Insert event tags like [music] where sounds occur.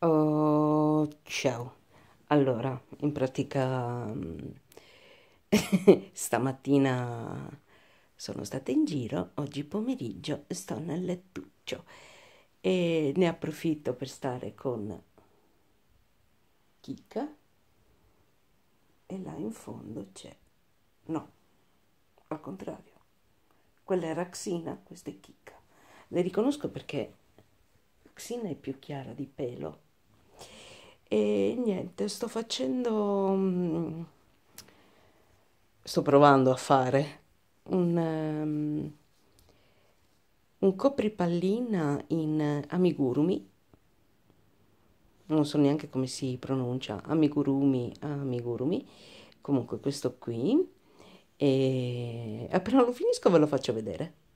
Oh, ciao. Allora, in pratica mm, [laughs] stamattina sono stata in giro, oggi pomeriggio sto nel lettuccio e ne approfitto per stare con Chicca e là in fondo c'è... no, al contrario. Quella è Raxina, questa è Chicca. Le riconosco perché Raxina è più chiara di pelo e niente sto facendo mm, sto provando a fare un, um, un copripallina in amigurumi non so neanche come si pronuncia amigurumi amigurumi comunque questo qui e appena lo finisco ve lo faccio vedere